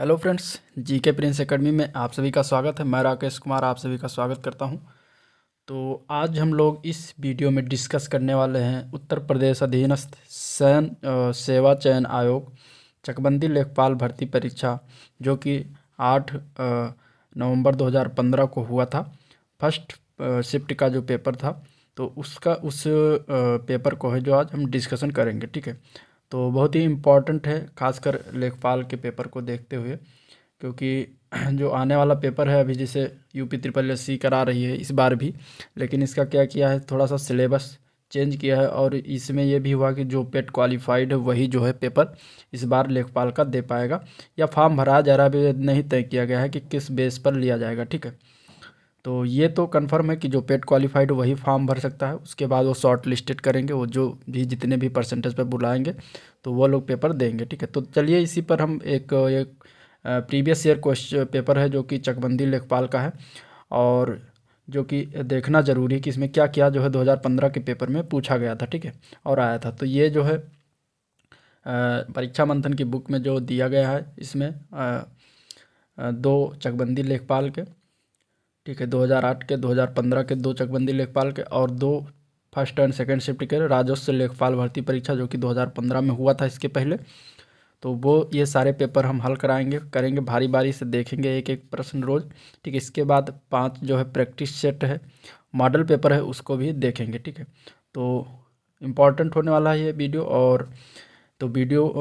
hello friends जी के Prince academy में आप सभी का स्वागत है मैं राकेश कुमार आप सभी का स्वागत करता हूं तो आज हम लोग इस वीडियो में डिस्कस करने वाले हैं उत्तर प्रदेश अधीनस्थ सैन सेवा चयन आयोग चकबंदी लेखपाल भर्ती परीक्षा जो कि आठ नवंबर 2015 को हुआ था फर्स्ट शिफ्ट का जो पेपर था तो उसका उस पेपर को है जो आज हम डिस्कशन करेंगे ठीक है तो बहुत ही इम्पॉर्टेंट है खासकर लेखपाल के पेपर को देखते हुए क्योंकि जो आने वाला पेपर है अभी जैसे यूपी ट्रिपल एस सी करा रही है इस बार भी लेकिन इसका क्या किया है थोड़ा सा सिलेबस चेंज किया है और इसमें यह भी हुआ कि जो पेट क्वालिफाइड है वही जो है पेपर इस बार लेखपाल का दे पाएगा या फॉर्म भराया जा रहा है अभी नहीं तय किया गया है कि किस बेस पर लिया जाएगा ठीक है तो ये तो कन्फर्म है कि जो पेड क्वालिफाइड वही फॉर्म भर सकता है उसके बाद वो शॉर्ट लिस्टेड करेंगे वो जो भी जितने भी परसेंटेज पे बुलाएंगे तो वो लोग पेपर देंगे ठीक है तो चलिए इसी पर हम एक, एक प्रीवियस ईयर क्वेश्चन पेपर है जो कि चकबंदी लेखपाल का है और जो कि देखना ज़रूरी है कि इसमें क्या क्या जो है 2015 के पेपर में पूछा गया था ठीक है और आया था तो ये जो है परीक्षा मंथन की बुक में जो दिया गया है इसमें दो चकबंदी लेखपाल के ठीक है 2008 के 2015 के दो चकबंदी लेखपाल के और दो फर्स्ट एंड सेकेंड शिफ्ट के राजस्व लेखपाल भर्ती परीक्षा जो कि 2015 में हुआ था इसके पहले तो वो ये सारे पेपर हम हल कराएंगे करेंगे भारी भारी से देखेंगे एक एक प्रश्न रोज़ ठीक है इसके बाद पाँच जो है प्रैक्टिस सेट है मॉडल पेपर है उसको भी देखेंगे ठीक है तो इम्पॉर्टेंट होने वाला है ये वीडियो और तो वीडियो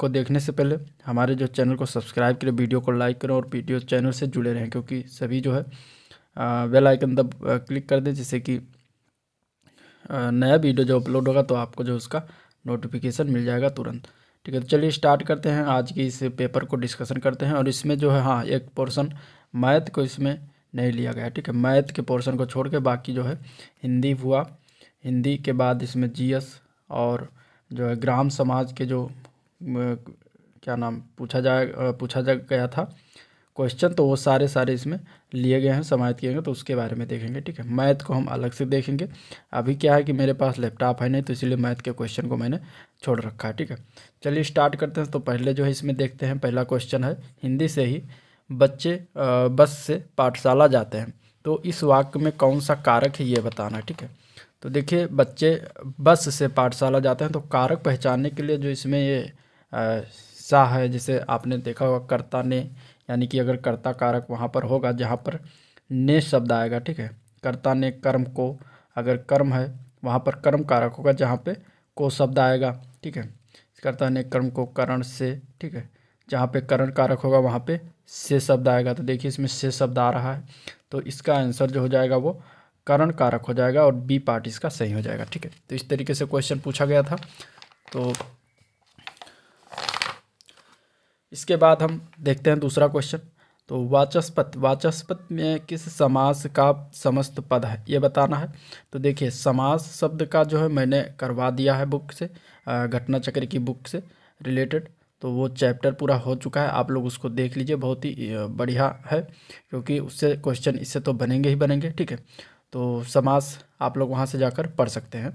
को देखने से पहले हमारे जो चैनल को सब्सक्राइब करें वीडियो को लाइक करें और वीडियो चैनल से जुड़े रहें क्योंकि सभी जो है बेल आइकन तब क्लिक कर दें जिससे कि नया वीडियो जो अपलोड होगा तो आपको जो उसका नोटिफिकेशन मिल जाएगा तुरंत ठीक है तो चलिए स्टार्ट करते हैं आज की इस पेपर को डिस्कशन करते हैं और इसमें जो है हाँ एक पोर्शन मैथ को इसमें नहीं लिया गया ठीक है मैथ के पोर्शन को छोड़ के बाकी जो है हिंदी हुआ हिंदी के बाद इसमें जीएस और जो है ग्राम समाज के जो क्या नाम पूछा जाए पूछा जा गया था क्वेश्चन तो वो सारे सारे इसमें लिए गए हैं समाहित किए गए तो उसके बारे में देखेंगे ठीक है मैथ को हम अलग से देखेंगे अभी क्या है कि मेरे पास लैपटॉप है नहीं तो इसलिए मैथ के क्वेश्चन को मैंने छोड़ रखा है ठीक है चलिए स्टार्ट करते हैं तो पहले जो है इसमें देखते हैं पहला क्वेश्चन है हिंदी से ही बच्चे बस से पाठशाला जाते हैं तो इस वाक्य में कौन सा कारक है ये बताना ठीक है तो देखिए बच्चे बस से पाठशाला जाते हैं तो कारक पहचानने के लिए जो इसमें ये सा है जैसे आपने देखा होगा कर्ता ने यानी कि अगर कर्ता कारक वहाँ पर होगा जहाँ पर ने शब्द आएगा ठीक है कर्ता ने कर्म को अगर कर्म है वहाँ पर कर्म कारक होगा जहाँ पे को शब्द आएगा ठीक है कर्ता ने कर्म को करण से ठीक है जहाँ पे करण कारक होगा वहाँ पे से शब्द आएगा तो देखिए इसमें से शब्द आ रहा है तो इसका आंसर जो हो जाएगा वो करण कारक हो जाएगा और बी पार्ट इसका सही हो जाएगा ठीक है तो इस तरीके से क्वेश्चन पूछा गया था तो इसके बाद हम देखते हैं दूसरा क्वेश्चन तो वाचस्पत वाचस्पत में किस समास का समस्त पद है ये बताना है तो देखिए समास शब्द का जो है मैंने करवा दिया है बुक से घटना चक्र की बुक से रिलेटेड तो वो चैप्टर पूरा हो चुका है आप लोग उसको देख लीजिए बहुत ही बढ़िया है क्योंकि उससे क्वेश्चन इससे तो बनेंगे ही बनेंगे ठीक है तो समास आप लोग वहाँ से जाकर पढ़ सकते हैं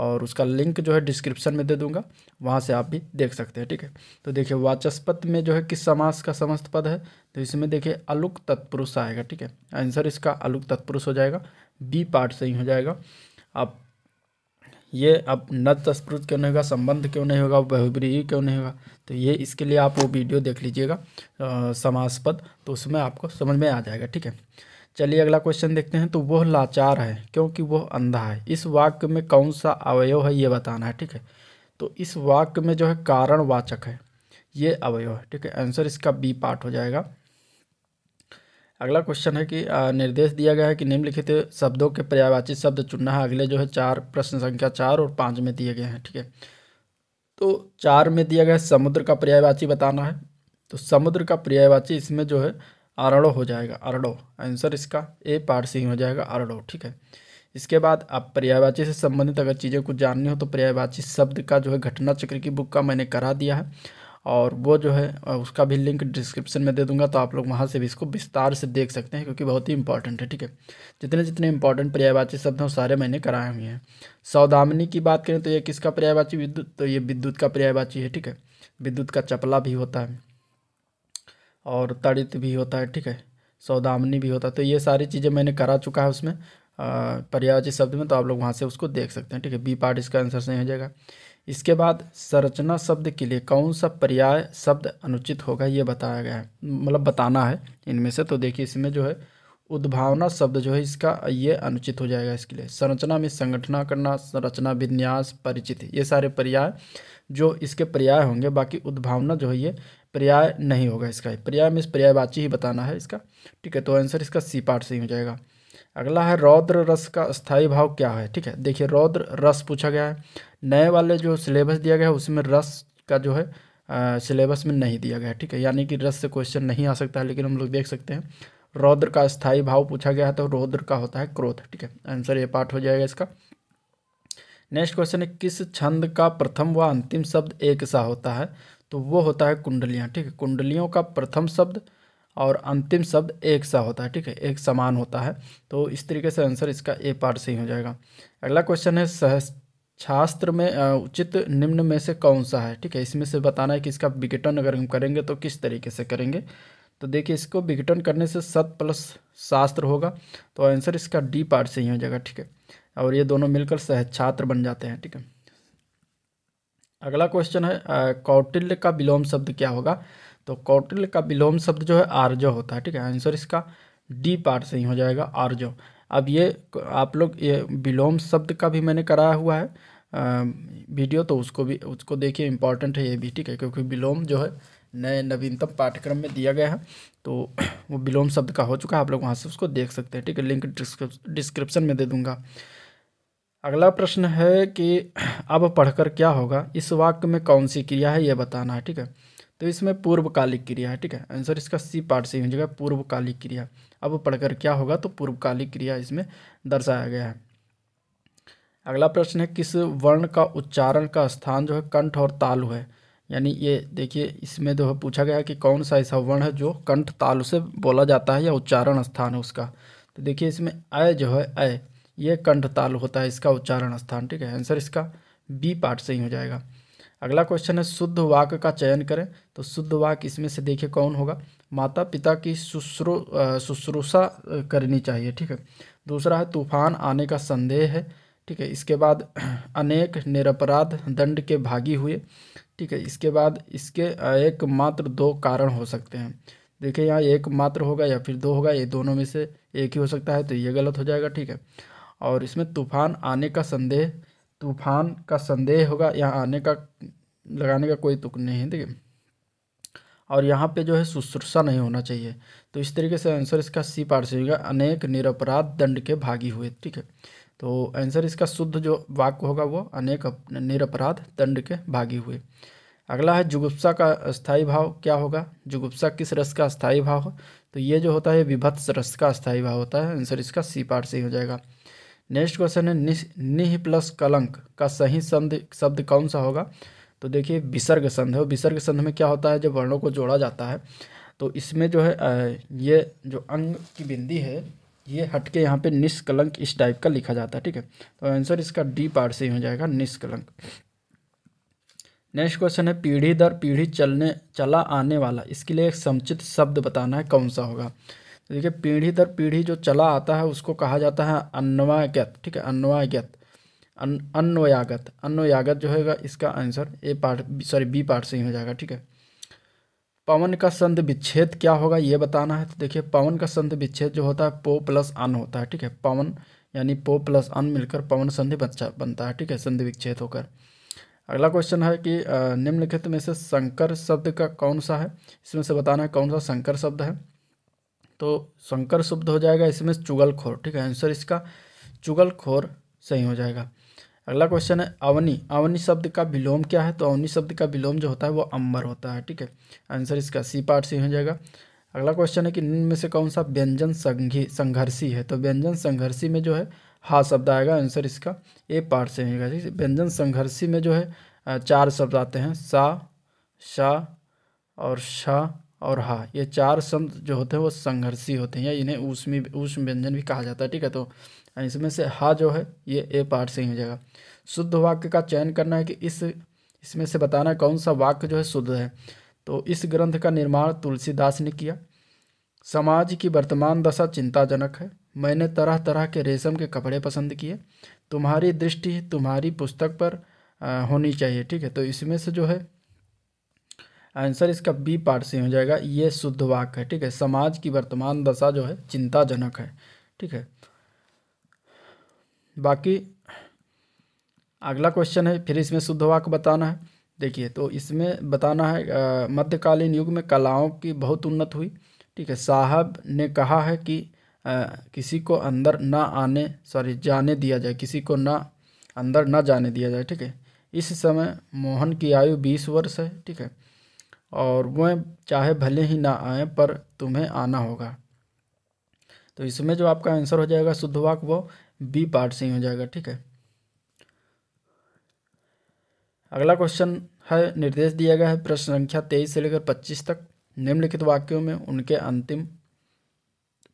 और उसका लिंक जो है डिस्क्रिप्शन में दे दूंगा वहाँ से आप भी देख सकते हैं ठीक है तो देखिए वाचस्पत में जो है किस समास का समस्त पद है तो इसमें देखिए अलुक तत्पुरुष आएगा ठीक है आंसर इसका अलुक तत्पुरुष हो जाएगा बी पार्ट सही हो जाएगा अब ये अब नद तस्पुरुष क्यों नहीं होगा संबंध क्यों नहीं होगा बहुब्री क्यों नहीं होगा तो ये इसके लिए आप वो वीडियो देख लीजिएगा समास पद तो उसमें आपको समझ में आ जाएगा ठीक है चलिए अगला क्वेश्चन देखते हैं तो वह लाचार है क्योंकि वह अंधा है इस वाक्य में कौन सा अवयव है ये बताना है ठीक है तो इस वाक्य में जो है कारण वाचक है ये अवयव है ठीक है आंसर इसका बी पार्ट हो जाएगा अगला क्वेश्चन है कि निर्देश दिया गया है कि निम्नलिखित शब्दों के पर्यायवाची शब्द चुनना है अगले जो है चार प्रश्न संख्या चार और पाँच में दिए गए हैं ठीक है तो चार में दिया गया है समुद्र का पर्यायवाची बताना है तो समुद्र का पर्यायवाची इसमें जो है अरड़ो हो जाएगा अरड़ो आंसर इसका ए पार्ट सी हो जाएगा अरड़ो ठीक है इसके बाद आप पर्यायवाची से संबंधित अगर चीज़ें कुछ जाननी हो तो पर्यायवाची शब्द का जो है घटना चक्र की बुक का मैंने करा दिया है और वो जो है उसका भी लिंक डिस्क्रिप्शन में दे दूंगा तो आप लोग वहाँ से भी इसको विस्तार से देख सकते हैं क्योंकि बहुत ही इंपॉर्टेंट है ठीक है जितने जितने इंपॉर्टेंट पर्यायवाची शब्द हैं वो सारे मैंने कराए हुए हैं सौदामिनी की बात करें तो ये किसका पर्यायवाची विद्युत तो ये विद्युत का पर्यायवाची है ठीक है विद्युत का चपला भी होता है और तड़ित भी होता है ठीक है सौदामनी भी होता है तो ये सारी चीज़ें मैंने करा चुका है उसमें पर्यायवाची शब्द में तो आप लोग वहाँ से उसको देख सकते हैं ठीक है बी पार्ट इसका आंसर सही हो जाएगा इसके बाद संरचना शब्द के लिए कौन सा पर्याय शब्द अनुचित होगा ये बताया गया है मतलब बताना है इनमें से तो देखिए इसमें जो है उद्भावना शब्द जो है इसका ये अनुचित हो जाएगा इसके लिए संरचना में संगठना करना संरचना विन्यास परिचित ये सारे पर्याय जो इसके पर्याय होंगे बाकी उद्भावना जो है ये पर्याय नहीं होगा इसका पर्याय में इस पर्यायवाची ही बताना है इसका ठीक है तो आंसर इसका सी पार्ट सही हो जाएगा अगला है रौद्र रस का स्थायी भाव क्या है ठीक है देखिए रौद्र रस पूछा गया है नए वाले जो सिलेबस दिया गया है उसमें रस का जो है सिलेबस में नहीं दिया गया है ठीक है यानी कि रस से क्वेश्चन नहीं आ सकता है लेकिन हम लोग देख सकते हैं रौद्र का स्थायी भाव पूछा गया है तो रौद्र का होता है क्रोध ठीक है आंसर ये पार्ट हो जाएगा इसका नेक्स्ट क्वेश्चन है किस छंद का प्रथम व अंतिम शब्द एक सा होता है तो वो होता है कुंडलियाँ ठीक है कुंडलियों का प्रथम शब्द और अंतिम शब्द एक सा होता है ठीक है एक समान होता है तो इस तरीके से आंसर इसका ए पार्ट से ही हो जाएगा अगला क्वेश्चन है सह शास्त्र में उचित निम्न में से कौन सा है ठीक है इसमें से बताना है कि इसका विघटन अगर हम करेंगे तो किस तरीके से करेंगे तो देखिए इसको विघटन करने से सत प्लस शास्त्र होगा तो आंसर इसका डी पार्ट से ही हो जाएगा ठीक है और ये दोनों मिलकर सह छात्र बन जाते हैं ठीक है अगला क्वेश्चन है कौटिल्य का विलोम शब्द क्या होगा तो कौटिल्य का विलोम शब्द जो है आर्जो होता है ठीक है आंसर इसका डी पार्ट से ही हो जाएगा आर्जो अब ये आप लोग ये विलोम शब्द का भी मैंने कराया हुआ है आ, वीडियो तो उसको भी उसको देखिए इम्पॉर्टेंट है ये भी ठीक है क्योंकि विलोम जो है नए नवीनतम पाठ्यक्रम में दिया गया है तो वो विलोम शब्द का हो चुका है आप लोग वहाँ से उसको देख सकते हैं ठीक है लिंक डिस्क्रिप्शन में दे दूँगा अगला प्रश्न है कि अब पढ़कर क्या होगा इस वाक्य में कौन सी क्रिया है ये बताना है ठीक है तो इसमें पूर्वकालिक क्रिया है ठीक है आंसर इसका सी पार्ट से हो जाएगा पूर्वकालिक क्रिया अब पढ़कर क्या होगा तो पूर्वकालिक क्रिया इसमें दर्शाया गया है अगला प्रश्न है किस वर्ण का उच्चारण का स्थान जो है कंठ और तालु है यानी ये देखिए इसमें जो है पूछा गया कि कौन सा ऐसा वर्ण है जो कंठ तालु से बोला जाता है या उच्चारण स्थान है उसका तो देखिए इसमें अय जो है अय ये कंठताल होता है इसका उच्चारण स्थान ठीक है आंसर इसका बी पार्ट सही हो जाएगा अगला क्वेश्चन है शुद्ध वाक का चयन करें तो शुद्ध वाक इसमें से देखिए कौन होगा माता पिता की शुश्रू शुश्रूषा करनी चाहिए ठीक है दूसरा है तूफान आने का संदेह है ठीक है इसके बाद अनेक निरपराध दंड के भागी हुए ठीक है इसके बाद इसके एकमात्र दो कारण हो सकते हैं देखिए यहाँ एकमात्र होगा या फिर दो होगा ये दोनों में से एक ही हो सकता है तो ये गलत हो जाएगा ठीक है और इसमें तूफान आने का संदेह तूफान का संदेह होगा यहाँ आने का लगाने का कोई तुक नहीं है देखिए और यहाँ पे जो है शुश्रूषा नहीं होना चाहिए तो इस तरीके से आंसर इसका सी पार से होगा अनेक निरपराध दंड के भागी हुए ठीक है तो आंसर इसका शुद्ध जो वाक्य होगा वो अनेक निरपराध दंड के भागी हुए अगला है जुगुप्सा का स्थायी भाव क्या होगा जुगुप्सा किस रस का स्थायी भाव हो तो ये जो होता है विभत्स रस का स्थायी भाव होता है आंसर इसका सी पार से हो जाएगा नेक्स्ट क्वेश्चन है निह निह प्लस कलंक का सही शब्द शब्द कौन सा होगा तो देखिए विसर्ग संध है विसर्ग संध में क्या होता है जब वर्णों को जोड़ा जाता है तो इसमें जो है ये जो अंग की बिंदी है ये हटके यहाँ पे निष्कलंक इस टाइप का लिखा जाता है ठीक है तो आंसर इसका डी पार्ट से ही हो जाएगा निष्कलंक नेक्स्ट क्वेश्चन है पीढ़ी दर पीढ़ी चलने चला आने वाला इसके लिए एक समुचित शब्द बताना है कौन सा होगा देखिए पीढ़ी दर पीढ़ी जो चला आता है उसको कहा जाता है अन्वागत ठीक है अन्वागत अन्वयागत अन्वयागत जो होगा इसका answer A part sorry B part से ही हो जाएगा ठीक है पवन का संध विच्छेद क्या होगा ये बताना है तो देखिए पवन का संध विच्छेद जो होता है पो प्लस अन होता है ठीक है पवन यानी पो प्लस अन मिलकर पवन संधि बच्चा बनता है ठीक है संधि विच्छेद होकर अगला क्वेश्चन है कि निम्नलिखित में से संकर शब्द का कौन सा है इसमें से बताना है कौन सा संकर शब्द है तो शंकर शब्द हो जाएगा इसमें चुगलखोर ठीक है आंसर इसका चुगलखोर सही हो जाएगा अगला क्वेश्चन है अवनी अवनी शब्द का विलोम क्या है तो अवनी शब्द का विलोम जो होता है वो अंबर होता है ठीक है आंसर इसका सी पार्ट सही हो जाएगा अगला क्वेश्चन है कि निम्न में से कौन सा व्यंजन संघी संघर्षी है तो व्यंजन संघर्षी में जो है हा शब्द आएगा आंसर इसका ए पार्ट से होगा ठीक है व्यंजन संघर्षी में जो है चार शब्द आते हैं सा शा और शाह और हाँ ये चार शब्द जो होते हैं वो संघर्षी होते हैं या इन्हें ऊष्मी ऊष्म व्यंजन भी कहा जाता है ठीक है तो इसमें से हा जो है ये ए पार्ट से ही हो जाएगा शुद्ध वाक्य का चयन करना है कि इस इसमें से बताना कौन सा वाक्य जो है शुद्ध है तो इस ग्रंथ का निर्माण तुलसीदास ने किया समाज की वर्तमान दशा चिंताजनक है मैंने तरह तरह के रेशम के कपड़े पसंद किए तुम्हारी दृष्टि तुम्हारी पुस्तक पर होनी चाहिए ठीक है तो इसमें से जो है आंसर इसका बी पार्ट से हो जाएगा ये शुद्ध वाक है ठीक है समाज की वर्तमान दशा जो है चिंताजनक है ठीक है बाकी अगला क्वेश्चन है फिर इसमें शुद्ध वाक बताना है देखिए तो इसमें बताना है मध्यकालीन युग में कलाओं की बहुत उन्नत हुई ठीक है साहब ने कहा है कि आ, किसी को अंदर ना आने सॉरी जाने दिया जाए किसी को ना अंदर ना जाने दिया जाए ठीक है इस समय मोहन की आयु बीस वर्ष है ठीक है और वह चाहे भले ही ना आए पर तुम्हें आना होगा तो इसमें जो आपका आंसर हो जाएगा शुद्ध वाक वो बी पार्ट से ही हो जाएगा ठीक है अगला क्वेश्चन है निर्देश दिया गया है प्रश्न संख्या तेईस से लेकर पच्चीस तक निम्नलिखित वाक्यों में उनके अंतिम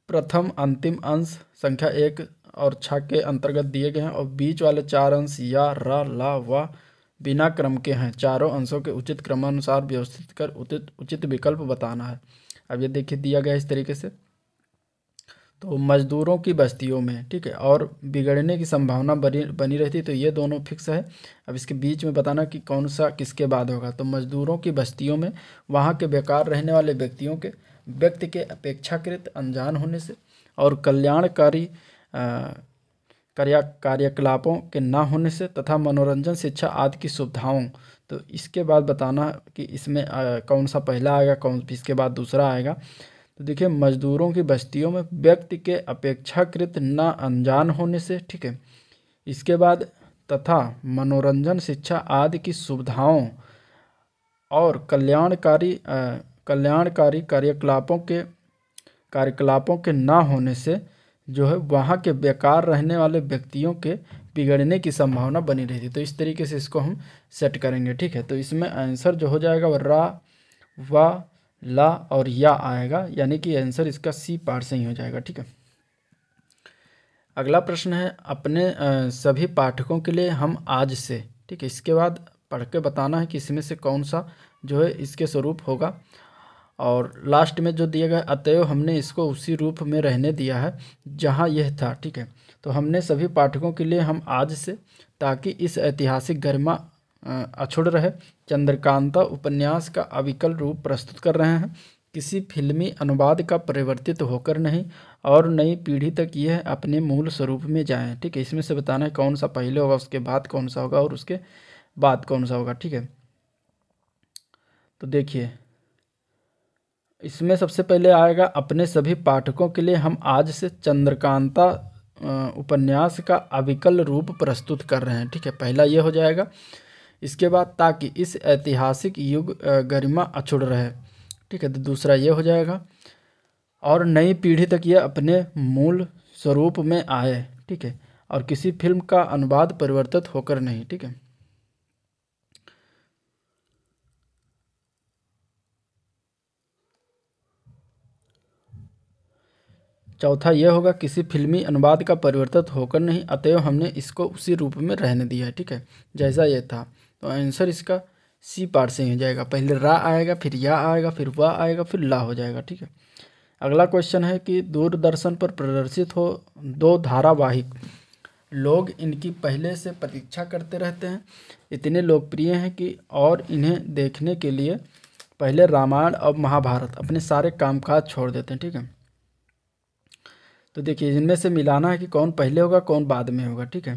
प्रथम अंतिम अंश संख्या एक और छः के अंतर्गत दिए गए हैं और बीच वाले चार अंश या र ला व बिना क्रम के हैं चारों अंशों के उचित क्रमानुसार व्यवस्थित कर उचित उचित विकल्प बताना है अब ये देखिए दिया गया इस तरीके से तो मजदूरों की बस्तियों में ठीक है और बिगड़ने की संभावना बनी बनी रहती तो ये दोनों फिक्स है अब इसके बीच में बताना कि कौन सा किसके बाद होगा तो मजदूरों की बस्तियों में वहाँ के बेकार रहने वाले व्यक्तियों के व्यक्ति के अपेक्षाकृत अनजान होने से और कल्याणकारी कार्य कार्यकलापों के ना होने से तथा मनोरंजन शिक्षा आदि की सुविधाओं तो इसके बाद बताना कि इसमें कौन सा पहला आएगा कौन इसके बाद दूसरा आएगा तो देखिए मजदूरों की बस्तियों में व्यक्ति के अपेक्षाकृत न अनजान होने से ठीक है इसके बाद तथा मनोरंजन शिक्षा आदि की सुविधाओं और कल्याणकारी कल्याणकारी कार्यकलापों के कार्यकलापों के ना होने से जो है वहाँ के बेकार रहने वाले व्यक्तियों के बिगड़ने की संभावना बनी रहती तो इस तरीके से इसको हम सेट करेंगे ठीक है तो इसमें आंसर जो हो जाएगा वह रा वा ला और या आएगा यानी कि आंसर इसका सी पार्ट से ही हो जाएगा ठीक है अगला प्रश्न है अपने सभी पाठकों के लिए हम आज से ठीक है इसके बाद पढ़ के बताना है कि इसमें से कौन सा जो है इसके स्वरूप होगा और लास्ट में जो दिया गया अतएव हमने इसको उसी रूप में रहने दिया है जहाँ यह था ठीक है तो हमने सभी पाठकों के लिए हम आज से ताकि इस ऐतिहासिक गरिमा अछुड़ रहे चंद्रकांता उपन्यास का अविकल रूप प्रस्तुत कर रहे हैं किसी फिल्मी अनुवाद का परिवर्तित होकर नहीं और नई पीढ़ी तक यह अपने मूल स्वरूप में जाए ठीक है इसमें से बताना है कौन सा पहले होगा उसके बाद कौन सा होगा और उसके बाद कौन सा होगा ठीक है तो देखिए इसमें सबसे पहले आएगा अपने सभी पाठकों के लिए हम आज से चंद्रकांता उपन्यास का अविकल रूप प्रस्तुत कर रहे हैं ठीक है पहला ये हो जाएगा इसके बाद ताकि इस ऐतिहासिक युग गरिमा अछुड़ रहे ठीक है तो दूसरा ये हो जाएगा और नई पीढ़ी तक ये अपने मूल स्वरूप में आए ठीक है और किसी फिल्म का अनुवाद परिवर्तित होकर नहीं ठीक है चौथा यह होगा किसी फिल्मी अनुवाद का परिवर्तित तो होकर नहीं अतएव हमने इसको उसी रूप में रहने दिया है ठीक है जैसा यह था तो आंसर इसका सी पार्ट से ही हो जाएगा पहले रा आएगा फिर या आएगा फिर वा आएगा फिर ला हो जाएगा ठीक है अगला क्वेश्चन है कि दूरदर्शन पर प्रदर्शित हो दो धारावाहिक लोग इनकी पहले से प्रतीक्षा करते रहते हैं इतने लोकप्रिय हैं कि और इन्हें देखने के लिए पहले रामायण और महाभारत अपने सारे कामकाज छोड़ देते हैं ठीक है तो देखिए इनमें से मिलाना है कि कौन पहले होगा कौन बाद में होगा ठीक है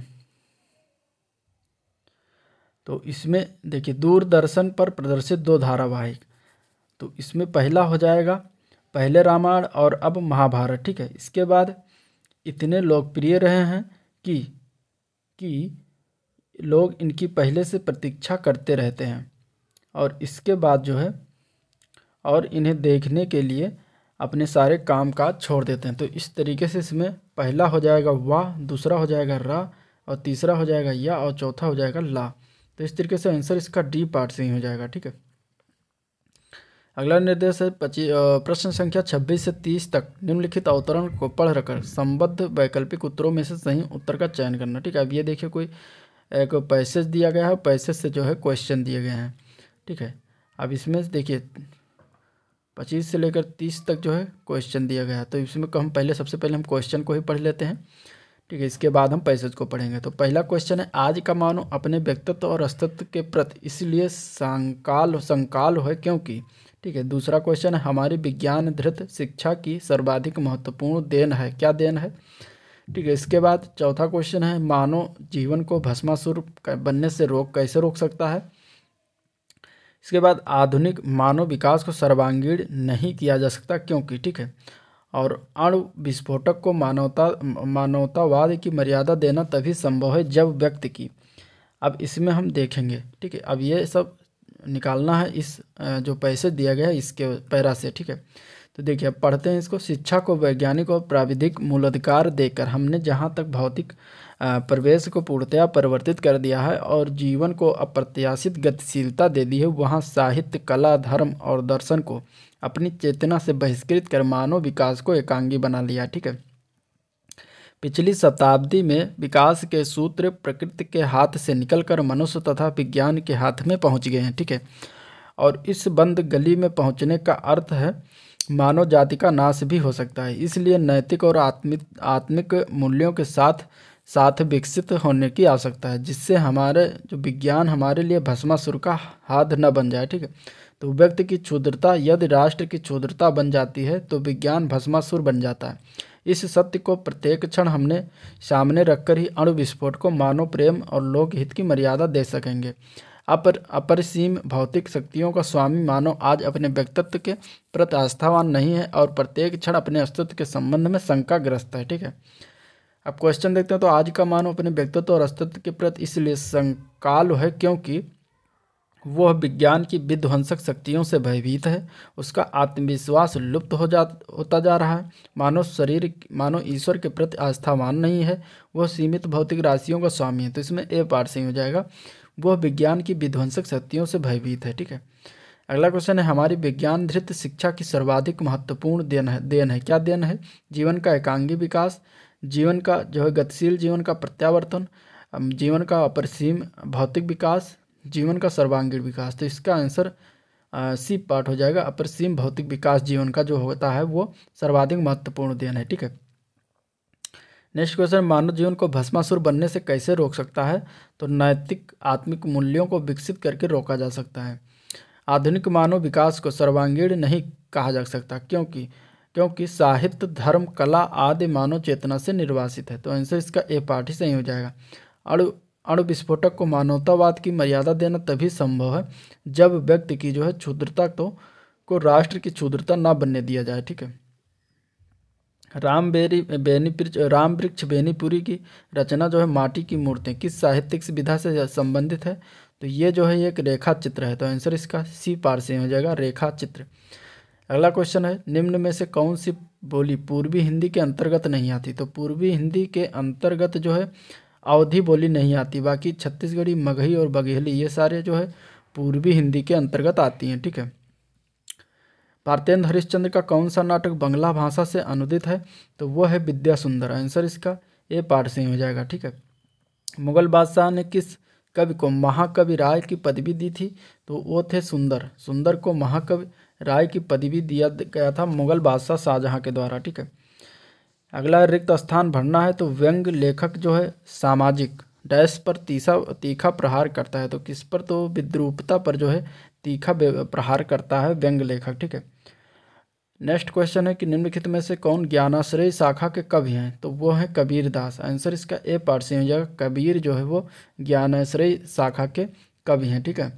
तो इसमें देखिए दूरदर्शन पर प्रदर्शित दो धारावाहिक तो इसमें पहला हो जाएगा पहले रामायण और अब महाभारत ठीक है इसके बाद इतने लोकप्रिय रहे हैं कि कि लोग इनकी पहले से प्रतीक्षा करते रहते हैं और इसके बाद जो है और इन्हें देखने के लिए अपने सारे काम काज छोड़ देते हैं तो इस तरीके से इसमें पहला हो जाएगा वाह दूसरा हो जाएगा रा और तीसरा हो जाएगा या और चौथा हो जाएगा ला तो इस तरीके से आंसर इसका डी पार्ट से ही हो जाएगा ठीक है अगला निर्देश है पच्चीस प्रश्न संख्या 26 से 30 तक निम्नलिखित अवतरण को पढ़ रखकर संबद्ध वैकल्पिक उत्तरों में से सही उत्तर का चयन करना ठीक है अब ये देखिए कोई एक पैसेज दिया गया है पैसेज से जो है क्वेश्चन दिए गए हैं ठीक है अब इसमें देखिए पच्चीस से लेकर तीस तक जो है क्वेश्चन दिया गया तो इसमें हम पहले सबसे पहले हम क्वेश्चन को ही पढ़ लेते हैं ठीक है इसके बाद हम पैसेज को पढ़ेंगे तो पहला क्वेश्चन है आज का मानो अपने व्यक्तित्व और अस्तित्व के प्रति इसलिए संकाल संकाल है क्योंकि ठीक है दूसरा क्वेश्चन है हमारी विज्ञान धृत शिक्षा की सर्वाधिक महत्वपूर्ण देन है क्या देन है ठीक है इसके बाद चौथा क्वेश्चन है मानव जीवन को भस्मासुर बनने से रोक कैसे रोक सकता है इसके बाद आधुनिक मानव विकास को सर्वांगीण नहीं किया जा सकता क्योंकि ठीक है और अणु विस्फोटक को मानवता मानवतावाद की मर्यादा देना तभी संभव है जब व्यक्ति की अब इसमें हम देखेंगे ठीक है अब ये सब निकालना है इस जो पैसे दिया गया है इसके पैरा से ठीक है तो देखिए अब पढ़ते हैं इसको शिक्षा को वैज्ञानिक और प्राविधिक मूलाधिकार देकर हमने जहाँ तक भौतिक प्रवेश को पूर्णतया परिवर्तित कर दिया है और जीवन को अप्रत्याशित गतिशीलता दे दी है वहाँ साहित्य कला धर्म और दर्शन को अपनी चेतना से बहिष्कृत कर मानव विकास को एकांगी बना लिया ठीक है पिछली शताब्दी में विकास के सूत्र प्रकृति के हाथ से निकलकर मनुष्य तथा विज्ञान के हाथ में पहुंच गए हैं ठीक है और इस बंद गली में पहुंचने का अर्थ है मानव जाति का नाश भी हो सकता है इसलिए नैतिक और आत्मिक आत्मिक मूल्यों के साथ साथ विकसित होने की आवश्यकता है जिससे हमारे जो विज्ञान हमारे लिए भस्मासुर का हाथ न बन जाए ठीक है तो व्यक्ति की क्षुद्रता यदि राष्ट्र की क्षुद्रता बन जाती है तो विज्ञान भस्मासुर बन जाता है इस सत्य को प्रत्येक क्षण हमने सामने रखकर ही अणु विस्फोट को मानव प्रेम और लोकहित की मर्यादा दे सकेंगे अपर अपरिसीम भौतिक शक्तियों का स्वामी मानव आज अपने व्यक्तित्व के प्रति आस्थावान नहीं है और प्रत्येक क्षण अपने अस्तित्व के संबंध में शंकाग्रस्त है ठीक है अब क्वेश्चन देखते हैं तो आज का मानव अपने व्यक्तित्व और अस्तित्व के प्रति इसलिए संकाल है क्योंकि वह विज्ञान की विध्वंसक शक्तियों से भयभीत है उसका आत्मविश्वास लुप्त हो जा होता जा रहा है मानव शरीर मानव ईश्वर के प्रति आस्थावान नहीं है वह सीमित भौतिक राशियों का स्वामी है तो इसमें ए पार सही हो जाएगा वह विज्ञान की विध्वंसक शक्तियों से भयभीत है ठीक है अगला क्वेश्चन है हमारी विज्ञान धृत शिक्षा की सर्वाधिक महत्वपूर्ण देन है देन है क्या देन है जीवन का एकांगी विकास जीवन का जो है गतिशील जीवन का प्रत्यावर्तन जीवन का अपरसीम भौतिक विकास जीवन का सर्वांगीण विकास तो इसका आंसर सी पार्ट हो जाएगा अपरसीम भौतिक विकास जीवन का जो होता है वो सर्वाधिक महत्वपूर्ण अध्ययन है ठीक है नेक्स्ट क्वेश्चन मानव जीवन को भस्मासुर बनने से कैसे रोक सकता है तो नैतिक आत्मिक मूल्यों को विकसित करके रोका जा सकता है आधुनिक मानव विकास को सर्वांगीण नहीं कहा जा सकता क्योंकि क्योंकि साहित्य धर्म कला आदि मानव चेतना से निर्वासित है तो आंसर इसका ए पार्ट ही सही हो जाएगा अणु अणु विस्फोटक को मानवतावाद की मर्यादा देना तभी संभव है जब व्यक्ति की जो है क्षुद्रता तो को राष्ट्र की क्षुद्रता ना बनने दिया जाए ठीक है राम बेरी बेनीपुर राम वृक्ष बेनीपुरी की रचना जो है माटी की मूर्तें किस साहित्यिक विधा से संबंधित है तो ये जो है एक रेखा चित्र है तो आंसर इसका सी पार से हो जाएगा रेखा चित्र अगला क्वेश्चन है निम्न में से कौन सी बोली पूर्वी हिंदी के अंतर्गत नहीं आती तो पूर्वी हिंदी के अंतर्गत जो है अवधि बोली नहीं आती बाकी छत्तीसगढ़ी मगही और बघेली ये सारे जो है पूर्वी हिंदी के अंतर्गत आती हैं ठीक है भारतेंद्र हरिश्चंद्र का कौन सा नाटक बंगला भाषा से अनुदित है तो वह है विद्या सुंदर आंसर इसका ए पार्ट से हो जाएगा ठीक है मुगल बादशाह ने किस कवि को महाकवि राय की पदवी दी थी तो वो थे सुंदर सुंदर को महाकवि राय की पदवी दिया गया था मुगल बादशाह शाहजहाँ के द्वारा ठीक है अगला रिक्त स्थान भरना है तो व्यंग लेखक जो है सामाजिक डैश पर तीसा तीखा प्रहार करता है तो किस पर तो विद्रूपता पर जो है तीखा प्रहार करता है व्यंग लेखक ठीक है नेक्स्ट क्वेश्चन है कि निम्नलिखित में से कौन ज्ञानाश्रय शाखा के कवि हैं तो वो है कबीर दास आंसर इसका ए पार्सी हो जाएगा कबीर जो है वो ज्ञानाश्रय शाखा के कवि हैं ठीक है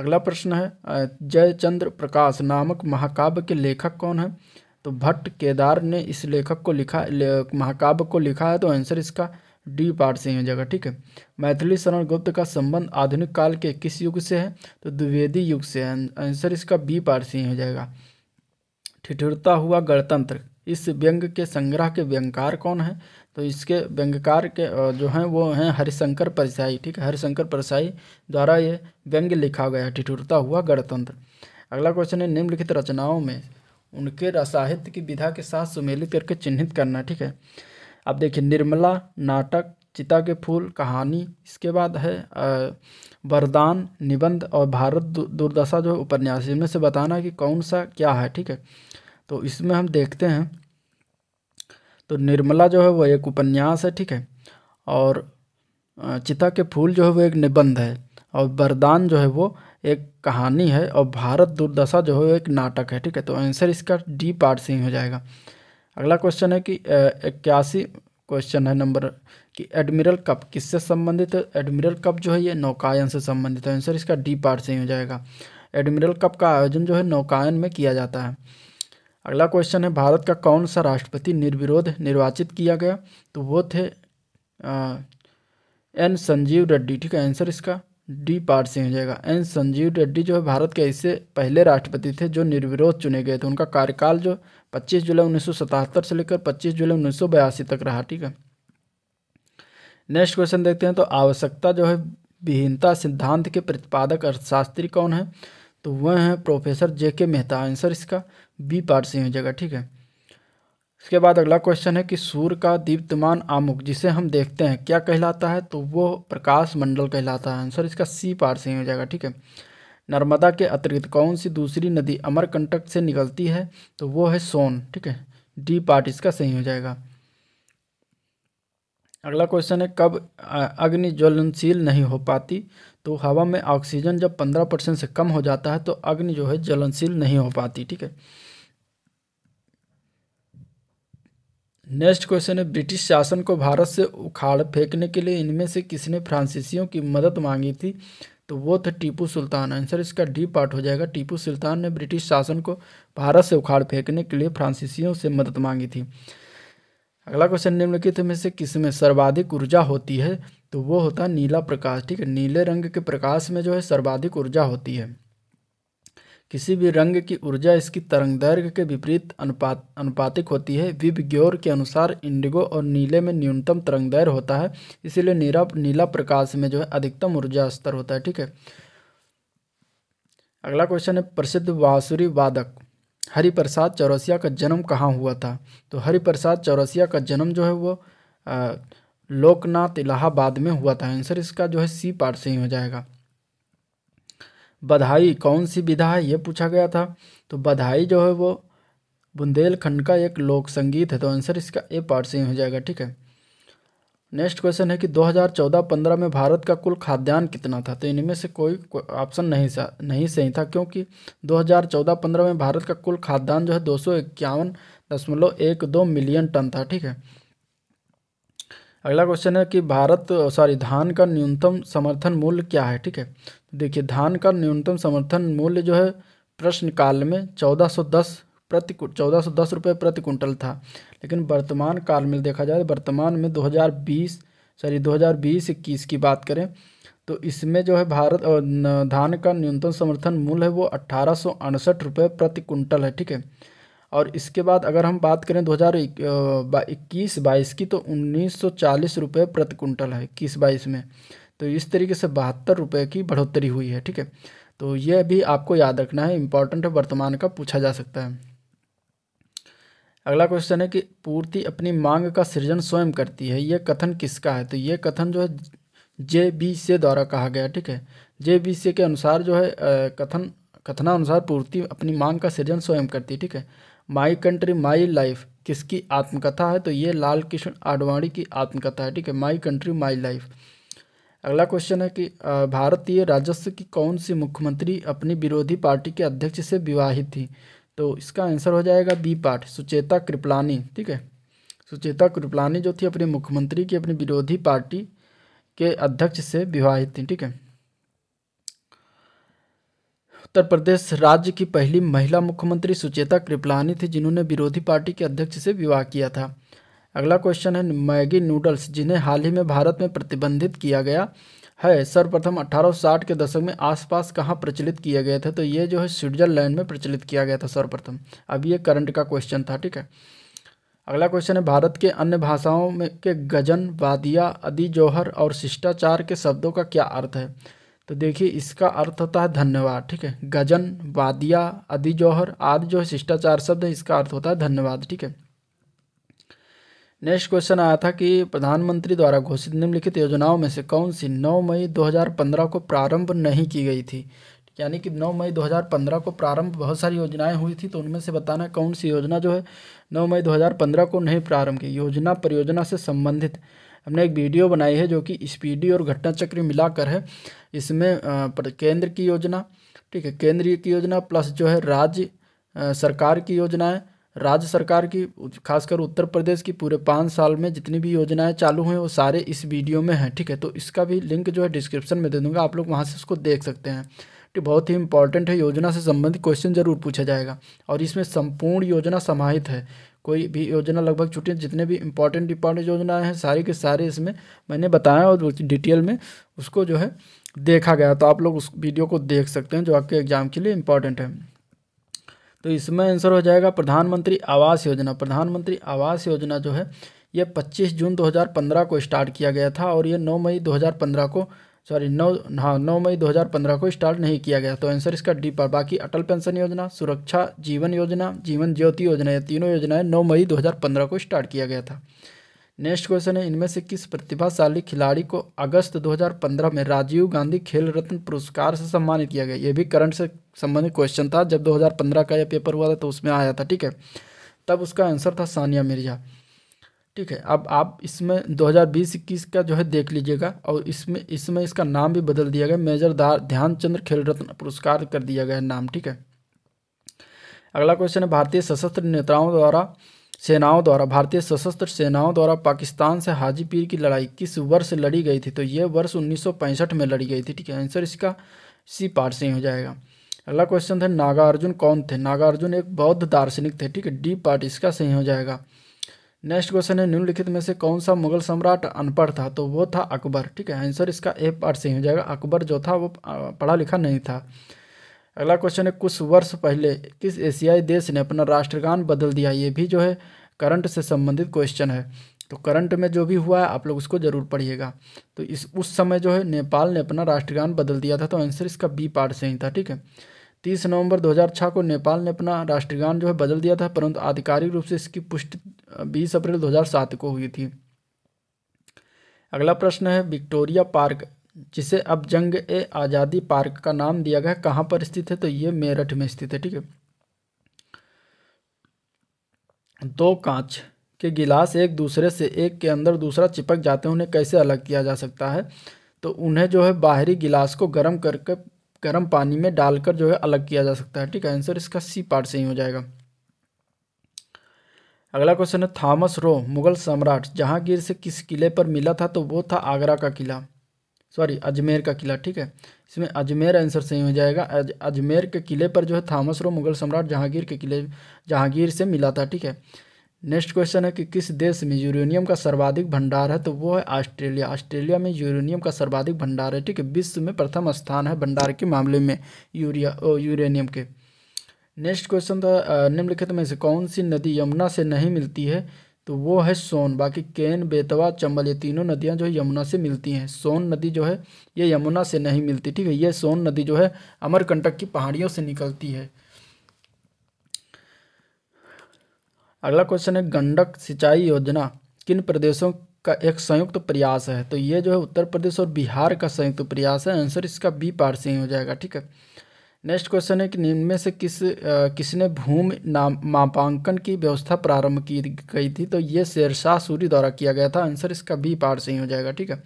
अगला प्रश्न है जयचंद्र प्रकाश नामक महाकाव्य के लेखक कौन है तो भट्ट केदार ने इस लेखक को लिखा ले, महाकाव्य को लिखा है तो आंसर इसका डी पार्ट से ही जगह ठीक है मैथिली शरण गुप्त का संबंध आधुनिक काल के किस युग से है तो द्विवेदी युग से है आंसर इसका बी पार्ट से ही हो जाएगा ठिठुरता हुआ गणतंत्र इस व्यंग के संग्रह के व्यंगकार कौन है तो इसके व्यंगकार के जो हैं वो हैं हरिशंकर परसाई ठीक है हरिशंकर परसाई द्वारा ये व्यंग्य लिखा गया है ठिठुरता हुआ गणतंत्र अगला क्वेश्चन है निम्नलिखित रचनाओं में उनके रसाहित्य की विधा के साथ सुमेलित करके चिन्हित करना ठीक है अब देखिए निर्मला नाटक चिता के फूल कहानी इसके बाद है वरदान निबंध और भारत दुर्दशा जो उपन्यास इनमें से बताना कि कौन सा क्या है ठीक है तो इसमें हम देखते हैं तो निर्मला जो है वो एक उपन्यास है ठीक है और चिता के फूल जो है वो एक निबंध है और वरदान जो है वो एक कहानी है और भारत दुर्दशा जो है वो एक नाटक है ठीक है तो आंसर इसका डी पार्ट से ही हो जाएगा अगला क्वेश्चन है कि इक्यासी क्वेश्चन है नंबर कि एडमिरल कप किससे संबंधित है एडमिरल कप जो है ये नौकायन से संबंधित है आंसर इसका डी पार्ट से ही हो जाएगा एडमिरल कप का आयोजन जो है नौकायन में किया जाता है अगला क्वेश्चन है भारत का कौन सा राष्ट्रपति निर्विरोध निर्वाचित किया गया तो वो थे आ, एन संजीव रेड्डी ठीक है आंसर इसका डी पार्ट से हो जाएगा एन संजीव रेड्डी जो है भारत के ऐसे पहले राष्ट्रपति थे जो निर्विरोध चुने गए थे उनका कार्यकाल जो 25 जुलाई उन्नीस से लेकर 25 जुलाई उन्नीस तक रहा ठीक है नेक्स्ट क्वेश्चन देखते हैं तो आवश्यकता जो है विहीनता सिद्धांत के प्रतिपादक अर्थशास्त्री कौन है तो वह हैं professor J K Mehta answer इसका बी पार्ट से हो जाएगा ठीक है इसके बाद अगला क्वेश्चन है कि सूर्य का दीप्तमान आमुख जिसे हम देखते हैं क्या कहलाता है तो वो प्रकाश मंडल कहलाता है आंसर इसका सी पार से हो जाएगा ठीक है नर्मदा के अतिरिक्त कौन सी दूसरी नदी अमरकंटक से निकलती है तो वो है सोन ठीक है डी पार्ट इसका सही हो जाएगा अगला क्वेश्चन है कब अग्नि ज्वलनशील नहीं हो पाती तो हवा में ऑक्सीजन जब पंद्रह परसेंट से कम हो जाता है तो अग्नि जो है ज्वलनशील नहीं हो पाती ठीक है नेक्स्ट क्वेश्चन है ब्रिटिश शासन को भारत से उखाड़ फेंकने के लिए इनमें से किसने फ्रांसीसियों की मदद मांगी थी तो वो था टीपू सुल्तान आंसर इसका डी पार्ट हो जाएगा टीपू सुल्तान ने ब्रिटिश शासन को भारत से उखाड़ फेंकने के लिए फ्रांसीसियों से मदद मांगी थी अगला क्वेश्चन निम्नलिखित में से किस में सर्वाधिक ऊर्जा होती है तो वो होता है नीला प्रकाश ठीक है नीले रंग के प्रकाश में जो है सर्वाधिक ऊर्जा होती है किसी भी रंग की ऊर्जा इसकी दैर्घ्य के विपरीत अनुपात अनुपातिक होती है विब ग्योर के अनुसार इंडिगो और नीले में न्यूनतम दैर्घ्य होता है इसीलिए नीला नीला प्रकाश में जो है अधिकतम ऊर्जा स्तर होता है ठीक है अगला क्वेश्चन है प्रसिद्ध बाँसुरी वादक हरिप्रसाद चौरसिया का जन्म कहाँ हुआ था तो हरिप्रसाद चौरसिया का जन्म जो है वो लोकनाथ इलाहाबाद में हुआ था आंसर इसका जो है सी पार्ट से ही हो जाएगा बधाई कौन सी विधा है ये पूछा गया था तो बधाई जो है वो बुंदेलखंड का एक लोक संगीत है तो आंसर इसका ए पार्ट से हो जाएगा ठीक है नेक्स्ट क्वेश्चन है कि 2014-15 में भारत का कुल खाद्यान्न कितना था तो इनमें से कोई ऑप्शन नहीं सा नहीं सही था क्योंकि 2014-15 में भारत का कुल खाद्यान्न जो है दो दशमलव एक दो मिलियन टन था ठीक है अगला क्वेश्चन है कि भारत सॉरी धान का न्यूनतम समर्थन मूल्य क्या है ठीक है तो देखिए धान का न्यूनतम समर्थन मूल्य जो है प्रश्न काल में चौदह सौ दस प्रति चौदह सौ दस रुपये प्रति कुंटल था लेकिन वर्तमान काल में देखा जाए वर्तमान में दो हज़ार बीस सॉरी दो हज़ार बीस इक्कीस की बात करें तो इसमें जो है भारत धान का न्यूनतम समर्थन मूल्य है वो अट्ठारह सौ अड़सठ रुपये प्रति क्विंटल है ठीक है और इसके बाद अगर हम बात करें दो हज़ार इक्कीस बाईस की तो उन्नीस सौ चालीस रुपये प्रति कुंटल है इक्कीस बाईस में तो इस तरीके से बहत्तर रुपये की बढ़ोतरी हुई है ठीक है तो यह भी आपको याद रखना है इम्पॉर्टेंट है वर्तमान का पूछा जा सकता है अगला क्वेश्चन है कि पूर्ति अपनी मांग का सृजन स्वयं करती है यह कथन किसका है तो यह कथन जो है जे बी से द्वारा कहा गया ठीक है जे बी से के अनुसार जो है कथन कथनानुसार पूर्ति अपनी मांग का सृजन स्वयं करती है ठीक है माई कंट्री माई लाइफ किसकी आत्मकथा है तो ये लाल कृष्ण आडवाणी की आत्मकथा है ठीक है माई कंट्री माई लाइफ अगला क्वेश्चन है कि भारतीय राजस्व की कौन सी मुख्यमंत्री अपनी विरोधी पार्टी के अध्यक्ष से विवाहित थी तो इसका आंसर हो जाएगा बी पार्ट सुचेता कृपलानी ठीक है सुचेता कृपलानी जो थी अपने मुख्यमंत्री की अपनी विरोधी पार्टी के अध्यक्ष से विवाहित थी ठीक है उत्तर प्रदेश राज्य की पहली महिला मुख्यमंत्री सुचेता कृपलानी थी जिन्होंने विरोधी पार्टी के अध्यक्ष से विवाह किया था अगला क्वेश्चन है मैगी नूडल्स जिन्हें हाल ही में भारत में प्रतिबंधित किया गया है सर्वप्रथम 1860 के दशक में आसपास कहाँ प्रचलित किया गया था तो ये जो है स्विट्जरलैंड में प्रचलित किया गया था सर्वप्रथम अब ये करंट का क्वेश्चन था ठीक है अगला क्वेश्चन है भारत के अन्य भाषाओं में के गजन वादिया अदि जौहर और शिष्टाचार के शब्दों का क्या अर्थ है तो देखिए इसका अर्थ होता है धन्यवाद ठीक है गजन वादिया आदि जौहर आदि जो शिष्टाचार शब्द है इसका अर्थ होता है धन्यवाद ठीक है नेक्स्ट क्वेश्चन आया था कि प्रधानमंत्री द्वारा घोषित निम्नलिखित योजनाओं में से कौन सी 9 मई 2015 को प्रारंभ नहीं की गई थी यानी कि 9 मई 2015 को प्रारंभ बहुत सारी योजनाएं हुई थी तो उनमें से बताना कौन सी योजना जो है 9 मई 2015 को नहीं प्रारंभ की योजना परियोजना से संबंधित हमने एक वीडियो बनाई है जो कि स्पीडी और घटना चक्र मिलाकर है इसमें केंद्र की योजना ठीक है केंद्रीय की योजना प्लस जो है राज्य सरकार की योजनाएं राज्य सरकार की खासकर उत्तर प्रदेश की पूरे पाँच साल में जितनी भी योजनाएं चालू हैं वो सारे इस वीडियो में हैं ठीक है तो इसका भी लिंक जो है डिस्क्रिप्शन में दे दूंगा आप लोग वहाँ से उसको देख सकते हैं तो बहुत ही इंपॉर्टेंट है योजना से संबंधित क्वेश्चन जरूर पूछा जाएगा और इसमें संपूर्ण योजना समाहित है कोई भी योजना लगभग छुट्टी जितने भी इंपॉर्टेंट इंपॉर्टेंट योजनाएँ हैं सारी के सारे इसमें मैंने बताया और डिटेल में उसको जो है देखा गया तो आप लोग उस वीडियो को देख सकते हैं जो आपके एग्ज़ाम के लिए इम्पॉर्टेंट है तो इसमें आंसर हो जाएगा प्रधानमंत्री आवास योजना प्रधानमंत्री आवास योजना जो है ये 25 जून 2015 को स्टार्ट किया गया था और ये 9 मई 2015 को सॉरी नौ हाँ नौ मई 2015 को स्टार्ट नहीं किया गया तो आंसर इसका डी पर बाकी अटल पेंशन योजना सुरक्षा जीवन योजना जीवन ज्योति योजना ये तीनों योजनाएं नौ मई दो को स्टार्ट किया गया था नेक्स्ट क्वेश्चन है इनमें से किस प्रतिभाशाली खिलाड़ी को अगस्त 2015 में राजीव गांधी खेल रत्न पुरस्कार से सम्मानित किया गया ये भी करंट से संबंधित क्वेश्चन था जब 2015 का यह पेपर हुआ था तो उसमें आया था ठीक है तब उसका आंसर था सानिया मिर्जा ठीक है अब आप इसमें दो हज़ार का जो है देख लीजिएगा और इसमें इसमें इसका नाम भी बदल दिया गया मेजर ध्यानचंद्र खेल रत्न पुरस्कार कर दिया गया नाम ठीक है अगला क्वेश्चन है भारतीय सशस्त्र नेताओं द्वारा सेनाओं द्वारा भारतीय सशस्त्र सेनाओं द्वारा पाकिस्तान से हाजी पीर की लड़ाई किस वर्ष लड़ी गई थी तो ये वर्ष उन्नीस में लड़ी गई थी ठीक है आंसर इसका सी पार्ट से हो जाएगा अगला क्वेश्चन था नागार्जुन कौन थे नागार्जुन एक बौद्ध दार्शनिक थे ठीक है डी पार्ट इसका सही हो जाएगा नेक्स्ट क्वेश्चन है निम्नलिखित में से कौन सा मुगल सम्राट अनपढ़ था तो वो था अकबर ठीक है आंसर इसका ए पार्ट सही हो जाएगा अकबर जो था वो पढ़ा लिखा नहीं था अगला क्वेश्चन है कुछ वर्ष पहले किस एशियाई देश ने अपना राष्ट्रगान बदल दिया ये भी जो है करंट से संबंधित क्वेश्चन है तो करंट में जो भी हुआ है आप लोग उसको जरूर पढ़िएगा तो इस उस समय जो है नेपाल ने अपना राष्ट्रगान बदल दिया था तो आंसर इसका बी पार्ट से ही था ठीक है तीस नवंबर 2006 को नेपाल ने अपना राष्ट्रगान जो है बदल दिया था परंतु आधिकारिक रूप से इसकी पुष्टि बीस अप्रैल 2007 को हुई थी अगला प्रश्न है विक्टोरिया पार्क जिसे अब जंग ए आज़ादी पार्क का नाम दिया गया कहाँ पर स्थित है तो ये मेरठ में स्थित है ठीक है दो कांच के गिलास एक दूसरे से एक के अंदर दूसरा चिपक जाते हैं उन्हें कैसे अलग किया जा सकता है तो उन्हें जो है बाहरी गिलास को गर्म करके गर्म पानी में डालकर जो है अलग किया जा सकता है ठीक है आंसर इसका सी पार्ट से ही हो जाएगा अगला क्वेश्चन है थॉमस रो मुगल सम्राट जहांगीर से किस किले पर मिला था तो वो था आगरा का किला सॉरी अजमेर का किला ठीक है इसमें अजमेर आंसर सही हो जाएगा अज, अजमेर के किले पर जो है थामस रो मुगल सम्राट जहांगीर के किले जहांगीर से मिला था ठीक है नेक्स्ट क्वेश्चन है कि किस देश में यूरेनियम का सर्वाधिक भंडार है तो वो है ऑस्ट्रेलिया ऑस्ट्रेलिया में यूरेनियम का सर्वाधिक भंडार है ठीक है विश्व में प्रथम स्थान है भंडार के मामले में यूरिया यूरेनियम के नेक्स्ट क्वेश्चन था निम्नलिखित में से कौन सी नदी यमुना से नहीं मिलती है तो वो है सोन बाकी केन बेतवा चंबल ये तीनों नदियाँ जो है यमुना से मिलती हैं सोन नदी जो है ये यमुना से नहीं मिलती ठीक है ये सोन नदी जो है अमरकंटक की पहाड़ियों से निकलती है अगला क्वेश्चन है गंडक सिंचाई योजना किन प्रदेशों का एक संयुक्त प्रयास है तो ये जो है उत्तर प्रदेश और बिहार का संयुक्त प्रयास है आंसर इसका बी पार्सिंग हो जाएगा ठीक है नेक्स्ट क्वेश्चन है कि निम्न में से किस आ, किसने भूमि नाम मापांकन की व्यवस्था प्रारंभ की गई थी तो ये शेरशाह सूरी द्वारा किया गया था आंसर इसका बी पार सही हो जाएगा ठीक है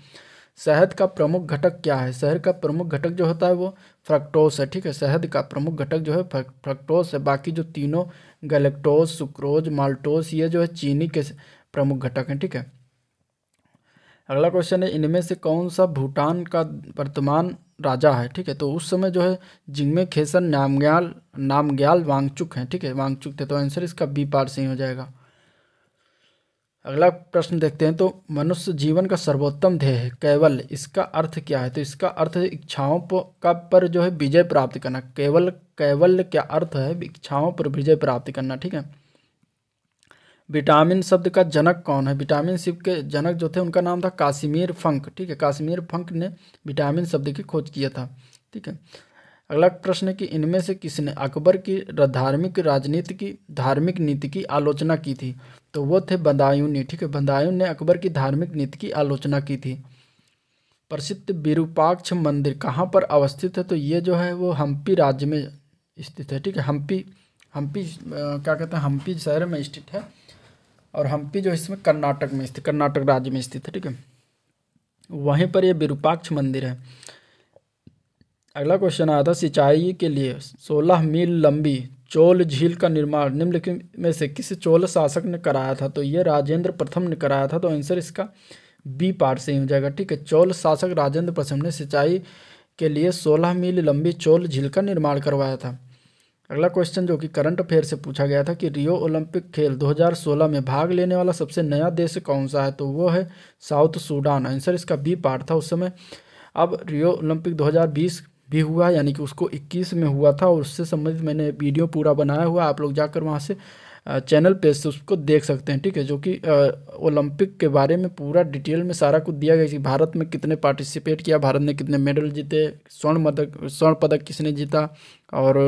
शहद का प्रमुख घटक क्या है शहर का प्रमुख घटक जो होता है वो फ्रक्टोस है ठीक है शहद का प्रमुख घटक जो है फ्रक्टोस है बाकी जो तीनों गलेक्टोस सुक्रोज माल्टोस ये जो है चीनी के प्रमुख घटक हैं ठीक है अगला क्वेश्चन है इनमें से कौन सा भूटान का वर्तमान राजा है ठीक है तो उस समय जो है जिंगमे खेसर नामग्याल नामग्याल वांगचुक हैं ठीक है वांगचुक थे तो आंसर इसका बी पार सही हो जाएगा अगला प्रश्न देखते हैं तो मनुष्य जीवन का सर्वोत्तम ध्येय है केवल इसका अर्थ क्या है तो इसका अर्थ इच्छाओं का पर जो है विजय प्राप्त करना केवल केवल क्या अर्थ है इच्छाओं पर विजय प्राप्त करना ठीक है विटामिन शब्द का जनक कौन है विटामिन शिव के जनक जो थे उनका नाम था काश्मीर फंक ठीक है काश्मीर फंक ने विटामिन शब्द की खोज किया था ठीक है अगला प्रश्न है कि इनमें से किसने अकबर की धार्मिक राजनीति की धार्मिक नीति की आलोचना की थी तो वो थे ने ठीक है बदायूं ने अकबर की धार्मिक नीति की आलोचना की थी प्रसिद्ध विरूपाक्ष मंदिर कहाँ पर अवस्थित है तो ये जो है वो हम्पी राज्य में स्थित है ठीक है हम्पी हम्पी क्या कहते हैं हम्पी शहर में स्थित है और हम्पी जो है इसमें कर्नाटक में स्थित कर्नाटक राज्य में स्थित है ठीक है वहीं पर यह विरूपाक्ष मंदिर है अगला क्वेश्चन आया था सिंचाई के लिए सोलह मील लंबी चोल झील का निर्माण निम्नलिखित में से किस चोल शासक ने कराया था तो ये राजेंद्र प्रथम ने कराया था तो आंसर इसका बी पार्ट से हो जाएगा ठीक है चोल शासक राजेंद्र प्रथम ने सिंचाई के लिए सोलह मील लंबी चोल झील का निर्माण करवाया था अगला क्वेश्चन जो कि करंट अफेयर से पूछा गया था कि रियो ओलंपिक खेल 2016 में भाग लेने वाला सबसे नया देश कौन सा है तो वो है साउथ सूडान आंसर इसका बी पार्ट था उस समय अब रियो ओलंपिक 2020 भी हुआ यानी कि उसको 21 में हुआ था और उससे संबंधित मैंने वीडियो पूरा बनाया हुआ आप लोग जाकर वहाँ से चैनल पे से उसको देख सकते हैं ठीक है जो कि ओलंपिक के बारे में पूरा डिटेल में सारा कुछ दिया गया कि भारत में कितने पार्टिसिपेट किया भारत ने कितने मेडल जीते स्वर्ण पदक स्वर्ण पदक किसने जीता और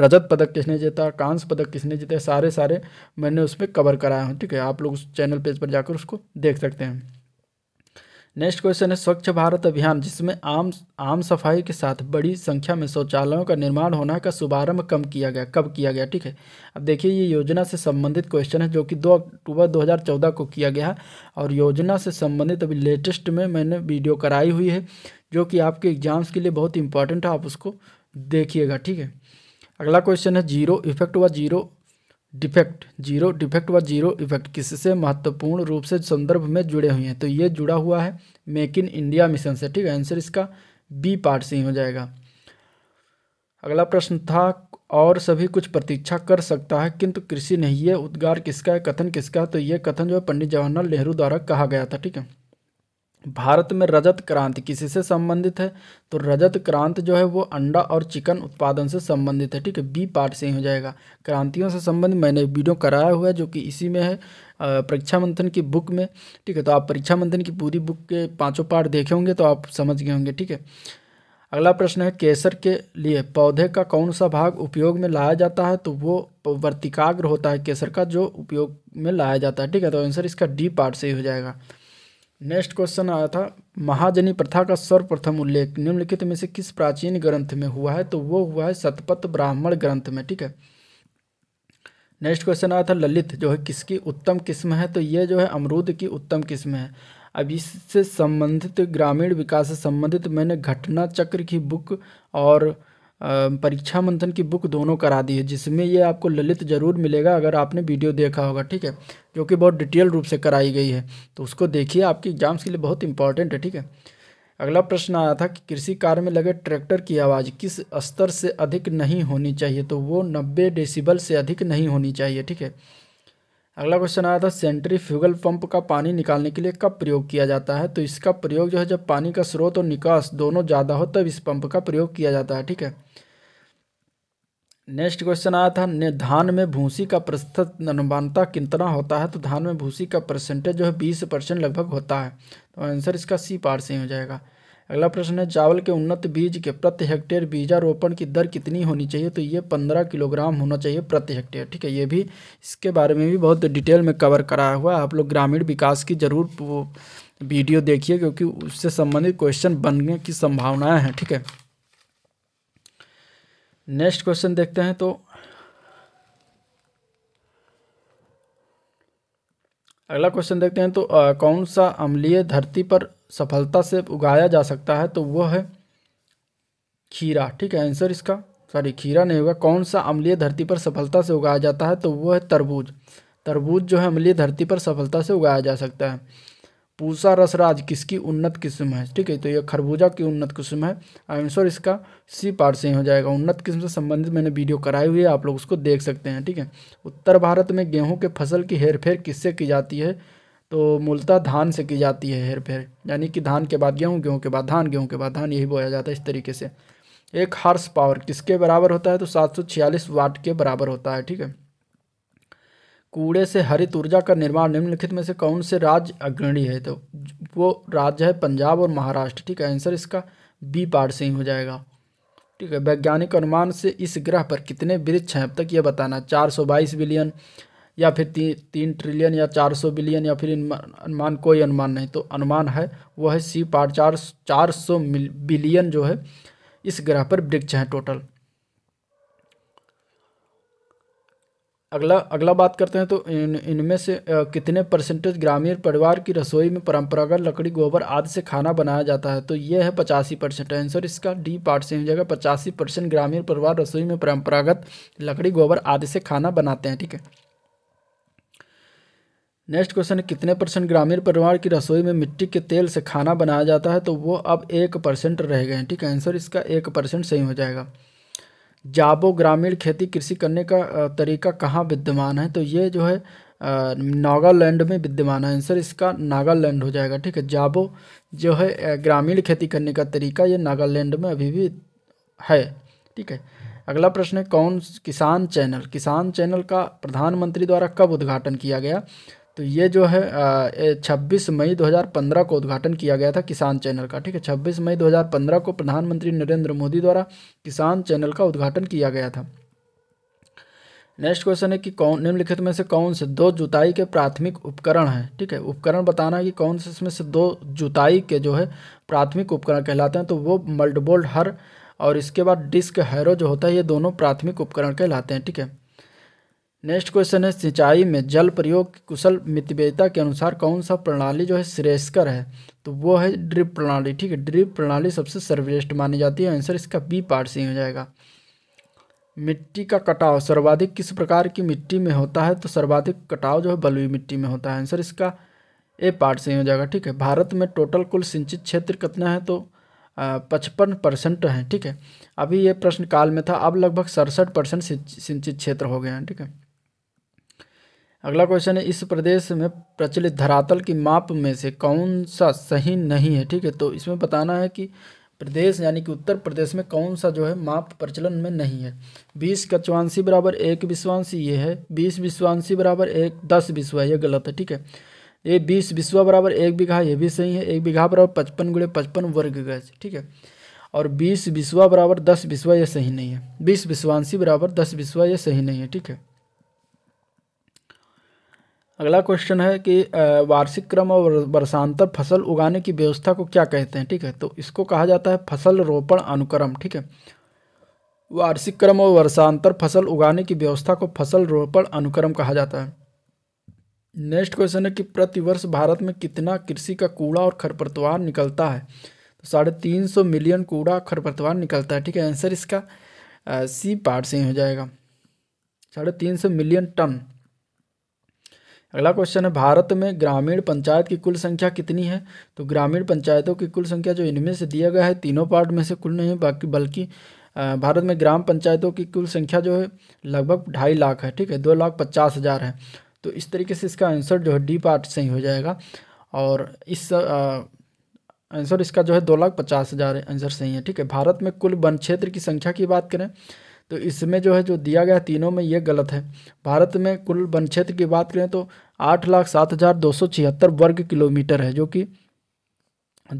रजत पदक किसने जीता कांस पदक किसने जीते सारे सारे मैंने उसमें कवर कराया हूँ ठीक है आप लोग उस चैनल पेज पर जाकर उसको देख सकते हैं नेक्स्ट क्वेश्चन है स्वच्छ भारत अभियान जिसमें आम आम सफाई के साथ बड़ी संख्या में शौचालयों का निर्माण होना का शुभारंभ कम किया गया कब किया गया ठीक है अब देखिए ये योजना से संबंधित क्वेश्चन है जो कि 2 अक्टूबर 2014 को किया गया और योजना से संबंधित अभी लेटेस्ट में मैंने वीडियो कराई हुई है जो कि आपके एग्जाम्स के लिए बहुत इंपॉर्टेंट है आप उसको देखिएगा ठीक है अगला क्वेश्चन है जीरो इफेक्ट व जीरो डिफेक्ट जीरो डिफेक्ट व जीरो इफेक्ट किससे महत्वपूर्ण रूप से संदर्भ में जुड़े हुए हैं तो ये जुड़ा हुआ है मेक इन इंडिया मिशन से ठीक है आंसर इसका बी पार्ट से ही हो जाएगा अगला प्रश्न था और सभी कुछ प्रतीक्षा कर सकता है किंतु कृषि नहीं है उद्गार किसका है कथन किसका है तो ये कथन जो है पंडित जवाहरलाल नेहरू द्वारा कहा गया था ठीक है भारत में रजत क्रांति किसी से संबंधित है तो रजत क्रांति जो है वो अंडा और चिकन उत्पादन से संबंधित है ठीक है बी पार्ट से ही हो जाएगा क्रांतियों से संबंधित मैंने वीडियो कराया हुआ है जो कि इसी में है परीक्षा मंथन की बुक में ठीक है तो आप परीक्षा मंथन की पूरी बुक के पाँचों पार्ट देखे होंगे तो आप समझ गए होंगे ठीक है अगला प्रश्न है केसर के लिए पौधे का कौन सा भाग उपयोग में लाया जाता है तो वो वर्तिकाग्र होता है केसर का जो उपयोग में लाया जाता है ठीक है तो आंसर इसका डी पार्ट से ही हो जाएगा नेक्स्ट क्वेश्चन आया था महाजनी प्रथा का सर्वप्रथम उल्लेख निम्नलिखित में से किस प्राचीन ग्रंथ में हुआ है तो वो हुआ है सतपथ ब्राह्मण ग्रंथ में ठीक है नेक्स्ट क्वेश्चन आया था ललित जो है किसकी उत्तम किस्म है तो ये जो है अमरूद की उत्तम किस्म है अब इससे संबंधित ग्रामीण विकास से संबंधित मैंने घटना चक्र की बुक और परीक्षा मंथन की बुक दोनों करा दी है जिसमें ये आपको ललित ज़रूर मिलेगा अगर आपने वीडियो देखा होगा ठीक है जो कि बहुत डिटेल रूप से कराई गई है तो उसको देखिए आपके एग्जाम्स के लिए बहुत इंपॉर्टेंट है ठीक है अगला प्रश्न आया था कि कृषि कार्य में लगे ट्रैक्टर की आवाज़ किस स्तर से अधिक नहीं होनी चाहिए तो वो नब्बे डेसिबल से अधिक नहीं होनी चाहिए ठीक है अगला क्वेश्चन आया था सेंट्री फ्यूगल पंप का पानी निकालने के लिए कब प्रयोग किया जाता है तो इसका प्रयोग जो है जब पानी का स्रोत और निकास दोनों ज़्यादा हो तब इस पंप का प्रयोग किया जाता है ठीक है नेक्स्ट क्वेश्चन आया था ने धान में भूसी का प्रस्तुत अनुमानता कितना होता है तो धान में भूसी का परसेंटेज जो है बीस परसेंट लगभग होता है तो आंसर इसका सी पार से हो जाएगा अगला प्रश्न है चावल के उन्नत बीज के प्रति हेक्टेयर बीजारोपण की दर कितनी होनी चाहिए तो ये पंद्रह किलोग्राम होना चाहिए प्रति हेक्टेयर ठीक है ये भी इसके बारे में भी बहुत डिटेल में कवर कराया हुआ है आप लोग ग्रामीण विकास की ज़रूर वीडियो देखिए क्योंकि उससे संबंधित क्वेश्चन बनने की संभावनाएँ हैं ठीक है नेक्स्ट क्वेश्चन देखते हैं तो अगला क्वेश्चन देखते हैं तो आ, कौन सा अम्लीय धरती पर सफलता से उगाया जा सकता है तो वह है खीरा ठीक है आंसर इसका सॉरी खीरा नहीं होगा कौन सा अम्लीय धरती पर सफलता से उगाया जाता है तो वह है तरबूज तरबूज जो है अम्लीय धरती पर सफलता से उगाया जा सकता है पूसा रसराज किसकी उन्नत किस्म है ठीक है तो ये खरबूजा की उन्नत किस्म है आंसर इसका सी पार्ट से ही हो जाएगा उन्नत किस्म से संबंधित मैंने वीडियो कराई हुई है आप लोग उसको देख सकते हैं ठीक है उत्तर भारत में गेहूं के फसल की हेरफेर किससे की जाती है तो मूलतः धान से की जाती है हेरफेर यानी कि धान के बाद गेहूँ गेहूँ के बाद धान गेहूँ के बाद धान यही बोया जाता है इस तरीके से एक हार्स पावर किसके बराबर होता है तो सात सौ छियालीस वाट के बराबर होता है ठीक है कूड़े से हरित ऊर्जा का निर्माण निम्नलिखित में से कौन से राज्य अग्रणी है तो वो राज्य है पंजाब और महाराष्ट्र ठीक है आंसर इसका बी पार्ट से ही हो जाएगा ठीक है वैज्ञानिक अनुमान से इस ग्रह पर कितने वृक्ष हैं अब तक ये बताना चार सौ बाईस बिलियन या फिर ती, तीन ट्रिलियन या चार सौ बिलियन या फिर अनुमान कोई अनुमान नहीं तो अनुमान है वह है सी पार्ट चार चार सौ बिलियन जो है इस ग्रह पर वृक्ष हैं टोटल अगला अगला बात करते हैं तो इन इनमें से कितने परसेंटेज ग्रामीण परिवार की रसोई में परंपरागत लकड़ी गोबर आदि से खाना बनाया जाता है तो ये है पचासी परसेंट आंसर इसका डी पार्ट से हो जाएगा पचासी परसेंट ग्रामीण परिवार रसोई में परंपरागत लकड़ी गोबर आदि से खाना बनाते हैं ठीक है नेक्स्ट क्वेश्चन है कितने परसेंट ग्रामीण परिवार की रसोई में मिट्टी के तेल से खाना बनाया जाता है तो वो अब एक परसेंट रह गए हैं ठीक है आंसर इसका एक परसेंट सही हो जाएगा जाबो ग्रामीण खेती कृषि करने का तरीका कहाँ विद्यमान है तो ये जो है नागालैंड में विद्यमान है आंसर इसका नागालैंड हो जाएगा ठीक है जाबो जो है ग्रामीण खेती करने का तरीका ये नागालैंड में अभी भी है ठीक है अगला प्रश्न है कौन किसान चैनल किसान चैनल का प्रधानमंत्री द्वारा कब उद्घाटन किया गया तो ये जो है छब्बीस मई 2015 को उद्घाटन किया गया था किसान चैनल का ठीक है छब्बीस मई 2015 को प्रधानमंत्री नरेंद्र मोदी द्वारा किसान चैनल का उद्घाटन किया गया था नेक्स्ट क्वेश्चन है कि कौन निम्नलिखित में से कौन से दो जुताई के प्राथमिक उपकरण हैं ठीक है उपकरण बताना है कि कौन से इसमें से दो जुताई के जो है प्राथमिक उपकरण कहलाते हैं तो वो मल्टबोल्ट हर और इसके बाद डिस्क हैरो जो होता है ये दोनों प्राथमिक उपकरण कहलाते हैं ठीक है नेक्स्ट क्वेश्चन है सिंचाई में जल प्रयोग की कुशल मितव्ययिता के अनुसार कौन सा प्रणाली जो है श्रेयस्कर है तो वो है ड्रिप प्रणाली ठीक है ड्रिप प्रणाली सबसे सर्वश्रेष्ठ मानी जाती है आंसर इसका बी पार्ट सी हो जाएगा मिट्टी का कटाव सर्वाधिक किस प्रकार की मिट्टी में होता है तो सर्वाधिक कटाव जो है बलुई मिट्टी में होता है आंसर इसका ए पार्ट ही हो जाएगा ठीक है भारत में टोटल कुल सिंचित क्षेत्र कितना है तो पचपन परसेंट है ठीक है अभी ये प्रश्न काल में था अब लगभग सड़सठ परसेंट सिंचित क्षेत्र हो गए हैं ठीक है अगला क्वेश्चन है इस प्रदेश में प्रचलित धरातल की माप में से कौन सा सही नहीं है ठीक है तो इसमें बताना है कि प्रदेश यानी कि उत्तर प्रदेश में कौन सा जो है माप प्रचलन में नहीं है बीस का चौवानसी बराबर एक विश्वांशी ये है बीस विश्वांशी बराबर एक दस विश्वा ये गलत है ठीक है ये बीस विश्वा बराबर एक बीघा ये भी सही है एक बीघा बराबर पचपन गुड़े पचपन वर्ग गज ठीक है और बीस विश्वा बराबर दस विश्वा ये सही नहीं है बीस विश्वांशी बराबर दस विश्वा ये सही नहीं है ठीक है अगला क्वेश्चन है कि वार्षिक क्रम और वर्षांतर फसल उगाने की व्यवस्था को क्या कहते हैं ठीक है तो इसको कहा जाता है फसल रोपण अनुक्रम ठीक है वार्षिक क्रम और वर्षांतर फसल उगाने की व्यवस्था को फसल रोपण अनुक्रम कहा जाता है नेक्स्ट क्वेश्चन है कि प्रतिवर्ष भारत में कितना कृषि का कूड़ा और खरपतवार निकलता है तो साढ़े तीन सौ मिलियन कूड़ा खरपतवार निकलता है ठीक है आंसर इसका सी पार्ट से ही हो जाएगा साढ़े तीन सौ मिलियन टन अगला क्वेश्चन है भारत में ग्रामीण पंचायत की कुल संख्या कितनी है तो ग्रामीण पंचायतों की कुल संख्या जो इनमें से दिया गया है तीनों पार्ट में से कुल नहीं बाकी बल्कि भारत में ग्राम पंचायतों की कुल संख्या जो है लगभग ढाई लाख है ठीक है दो लाख पचास हज़ार है तो इस तरीके से इसका आंसर जो है डी पार्ट सही हो जाएगा और इस आंसर इसका जो है दो लाख पचास हज़ार आंसर सही है ठीक है भारत में कुल वन क्षेत्र की संख्या की बात करें तो इसमें जो है जो दिया गया तीनों में ये गलत है भारत में कुल वन क्षेत्र की बात करें तो आठ लाख सात हज़ार दो सौ छिहत्तर वर्ग किलोमीटर है जो कि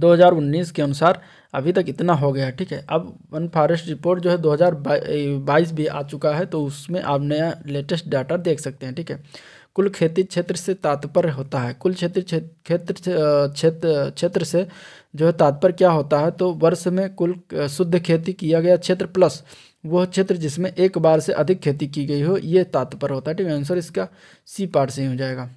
2019 के अनुसार अभी तक इतना हो गया ठीक है अब वन फॉरेस्ट रिपोर्ट जो है 2022 भी आ चुका है तो उसमें आप नया लेटेस्ट डाटा देख सकते हैं ठीक है कुल खेती क्षेत्र से तात्पर्य होता है कुल क्षेत्र क्षेत्र क्षेत्र क्षेत्र से जो है तात्पर्य क्या होता है तो वर्ष में कुल शुद्ध खेती किया गया क्षेत्र प्लस वह क्षेत्र जिसमें एक बार से अधिक खेती की गई हो यह तात्पर्य होता है ठीक है आंसर इसका सी पार्ट से ही हो जाएगा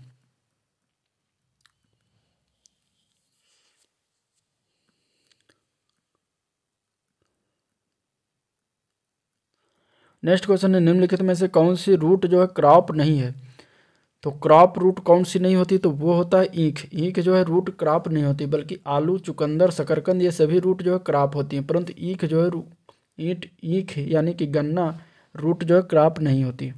नेक्स्ट क्वेश्चन है निम्नलिखित में से कौन सी रूट जो है क्रॉप नहीं है तो क्रॉप रूट कौन सी नहीं होती तो वो होता है ईख ईख जो है रूट क्रॉप नहीं होती बल्कि आलू चुकंदर शकरकंद ये सभी रूट जो है क्रॉप होती हैं परंतु ईख जो है ईट ईख यानी कि गन्ना रूट जो है क्रॉप नहीं होती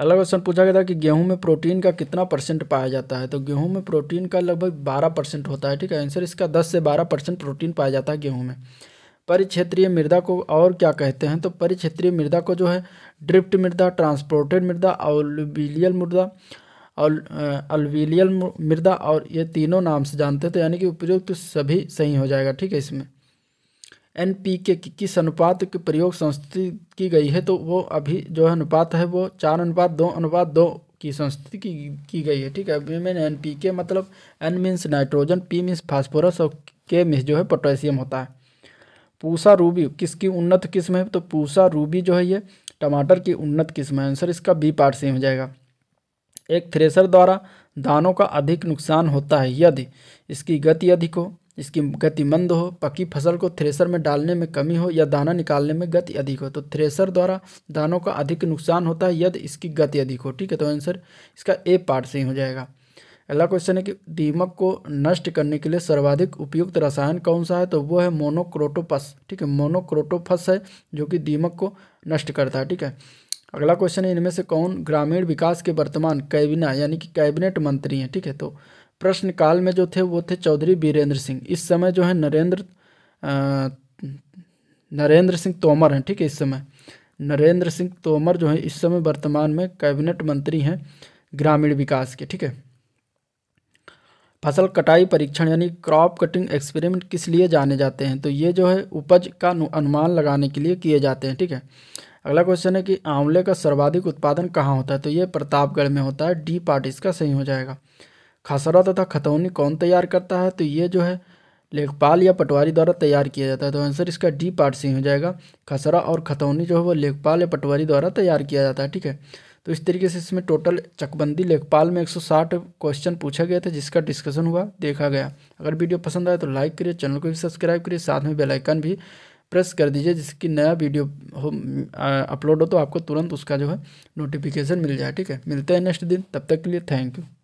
अगला क्वेश्चन पूछा गया था कि गेहूं में प्रोटीन का कितना परसेंट पाया जाता है तो गेहूं में प्रोटीन का लगभग बारह परसेंट होता है ठीक है आंसर इसका दस से बारह परसेंट प्रोटीन पाया जाता है गेहूं में परिक्षेत्रीय मृदा को और क्या कहते हैं तो परिक्षेत्रीय मृदा को जो है ड्रिफ्ट मृदा ट्रांसपोर्टेड मृदा अलविलियल मृदा और अलविलियल मृदा और ये तीनों नाम से जानते हैं तो यानी कि उपयुक्त सभी सही हो जाएगा ठीक है इसमें एन पी के किस अनुपात के प्रयोग संस्थिति की गई है तो वो अभी जो है अनुपात है वो चार अनुपात दो अनुपात दो की संस्थिति की की गई है ठीक है अभी मैंने एन पी के मतलब N means nitrogen P means phosphorus और के मीन्स जो है पोटेशियम होता है पूसा रूबी किसकी उन्नत किस्म है तो पूसा रूबी जो है ये टमाटर की उन्नत किस्म है आंसर इसका बी पार्ट सेम हो जाएगा एक थ्रेसर द्वारा दानों का अधिक नुकसान होता है यदि इसकी गति अधिक हो जिसकी गति मंद हो पकी फसल को थ्रेसर में डालने में कमी हो या दाना निकालने में गति अधिक हो तो थ्रेसर द्वारा दानों का अधिक नुकसान होता है यदि इसकी गति अधिक हो ठीक है तो आंसर इसका ए पार्ट से ही हो जाएगा अगला क्वेश्चन है कि दीमक को नष्ट करने के लिए सर्वाधिक उपयुक्त रसायन कौन सा है तो वो है मोनोक्रोटोपस ठीक है मोनोक्रोटोफस है जो कि दीमक को नष्ट करता है ठीक है अगला क्वेश्चन है इनमें से कौन ग्रामीण विकास के वर्तमान कैबिना यानी कि कैबिनेट मंत्री हैं ठीक है तो प्रश्नकाल में जो थे वो थे चौधरी बीरेंद्र सिंह इस समय जो है नरेंद्र नरेंद्र सिंह तोमर हैं ठीक है इस समय नरेंद्र सिंह तोमर जो है इस समय वर्तमान में कैबिनेट मंत्री हैं ग्रामीण विकास के ठीक है फसल कटाई परीक्षण यानी क्रॉप कटिंग एक्सपेरिमेंट किस लिए जाने जाते हैं तो ये जो है उपज का अनुमान लगाने के लिए किए जाते हैं ठीक है अगला क्वेश्चन है कि आंवले का सर्वाधिक उत्पादन कहाँ होता है तो ये प्रतापगढ़ में होता है डी पार्ट इसका सही हो जाएगा खसरा तथा खतौनी कौन तैयार करता है तो ये जो है लेखपाल या पटवारी द्वारा तैयार किया जाता है तो आंसर इसका डी पार्ट सी हो जाएगा खसरा और खतौनी जो है वो लेखपाल या पटवारी द्वारा तैयार किया जाता है ठीक है तो इस तरीके से इसमें टोटल चकबंदी लेखपाल में 160 क्वेश्चन पूछा गया था जिसका डिस्कशन हुआ देखा गया अगर वीडियो पसंद आए तो लाइक करिए चैनल को भी सब्सक्राइब करिए साथ में बेल आइकन भी प्रेस कर दीजिए जिसकी नया वीडियो हो अपलोड हो तो आपको तुरंत उसका जो है नोटिफिकेशन मिल जाए ठीक है मिलते हैं नेक्स्ट दिन तब तक के लिए थैंक यू